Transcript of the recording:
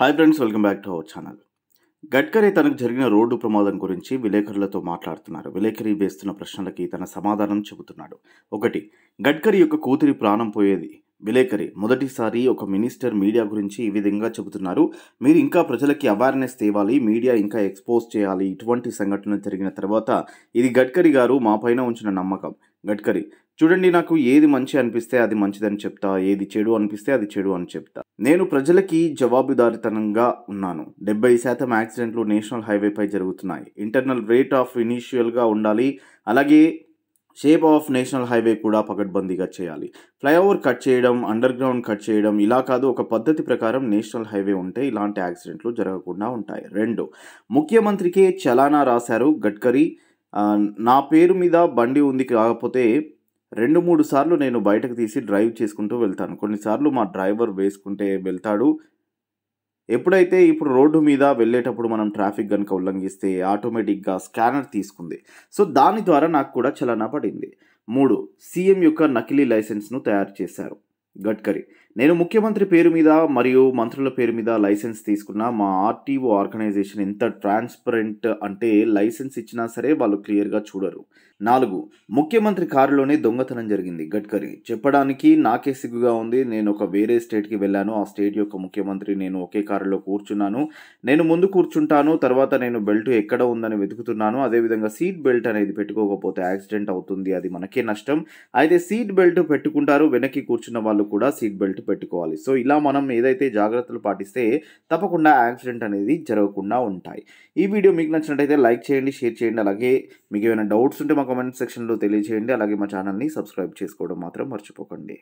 hi friends welcome back to our channel Gadkari తనకు జరిగిన road ప్రమాదం గురించి విలేకరులతో మాట్లాడుతున్నారు విలేకరి వేస్తున్న ప్రశ్నలకి తన సమాధానం చెబుతున్నాడు ఒకటి గడ్కరీ యొక్క కూతురి ప్రాణం పోయేది విలేకరి మొదటిసారి ఒక మినిస్టర్ మీడియా గురించి ఈ విధంగా చెబుతున్నారు మీరు ఇంకా ప్రజలకి అవేర్నెస్ తేవాలి మీడియా ఇంకా ఎక్స్పోజ్ చేయాలి ఇటువంటి సంఘటనలు జరిగిన తర్వాత ఇది గడ్కరీ గారు మాపైన ఉంచిన నమ్మకం గడ్కరీ చూడండి నాకు ఏది మంచి అనిపిస్తే అది మంచిదని చెప్తా ఏది చెడు అనిపిస్తే అది చెడు అని చెప్తా నేను ప్రజలకి జవాబుదారితనంగా ఉన్నాను డెబ్బై శాతం యాక్సిడెంట్లు నేషనల్ హైవేపై జరుగుతున్నాయి ఇంటర్నల్ రేట్ ఆఫ్ ఇనీషియల్గా ఉండాలి అలాగే షేప్ ఆఫ్ నేషనల్ హైవే కూడా పకడ్బందీగా చేయాలి ఫ్లైఓవర్ కట్ చేయడం అండర్ గ్రౌండ్ కట్ చేయడం ఇలా కాదు ఒక పద్ధతి ప్రకారం నేషనల్ హైవే ఉంటే ఇలాంటి యాక్సిడెంట్లు జరగకుండా ఉంటాయి రెండు ముఖ్యమంత్రికే చలానా రాశారు గడ్కరీ నా పేరు మీద బండి ఉంది కాకపోతే రెండు మూడు సార్లు నేను బయటకు తీసి డ్రైవ్ చేసుకుంటూ వెళ్తాను కొన్నిసార్లు మా డ్రైవర్ వేసుకుంటే వెళ్తాడు ఎప్పుడైతే ఇప్పుడు రోడ్డు మీద వెళ్ళేటప్పుడు మనం ట్రాఫిక్ కనుక ఉల్లంఘిస్తే ఆటోమేటిక్గా స్కానర్ తీసుకుంది సో దాని ద్వారా నాకు కూడా చలన పడింది మూడు సీఎం యొక్క నకిలీ లైసెన్స్ను తయారు చేశారు గడ్కరీ నేను ముఖ్యమంత్రి పేరు మీద మరియు మంత్రుల పేరు మీద లైసెన్స్ తీసుకున్న మా ఆర్టీఓ ఆర్గనైజేషన్ ఎంత ట్రాన్స్పరెంట్ అంటే లైసెన్స్ ఇచ్చినా సరే వాళ్ళు క్లియర్గా చూడరు నాలుగు ముఖ్యమంత్రి కారులోనే దొంగతనం జరిగింది గడ్కరీ చెప్పడానికి నాకే సిగ్గుగా ఉంది నేను ఒక వేరే స్టేట్కి వెళ్ళాను ఆ స్టేట్ యొక్క ముఖ్యమంత్రి నేను ఒకే కారులో కూర్చున్నాను నేను ముందు కూర్చుంటాను తర్వాత నేను బెల్ట్ ఎక్కడ ఉందని వెతుకుతున్నాను అదేవిధంగా సీట్ బెల్ట్ అనేది పెట్టుకోకపోతే యాక్సిడెంట్ అవుతుంది అది మనకే నష్టం అయితే సీట్ బెల్ట్ పెట్టుకుంటారు వెనక్కి కూర్చున్న వాళ్ళు కూడా సీట్ బెల్ట్ గుర్తుపెట్టుకోవాలి సో ఇలా మనం ఏదైతే జాగ్రత్తలు పాటిస్తే తప్పకుండా యాక్సిడెంట్ అనేది జరగకుండా ఉంటాయి ఈ వీడియో మీకు నచ్చినట్టయితే లైక్ చేయండి షేర్ చేయండి అలాగే మీకు ఏమైనా డౌట్స్ ఉంటే మా కమెంట్ సెక్షన్లో తెలియజేయండి అలాగే మా ఛానల్ని సబ్స్క్రైబ్ చేసుకోవడం మాత్రం మర్చిపోకండి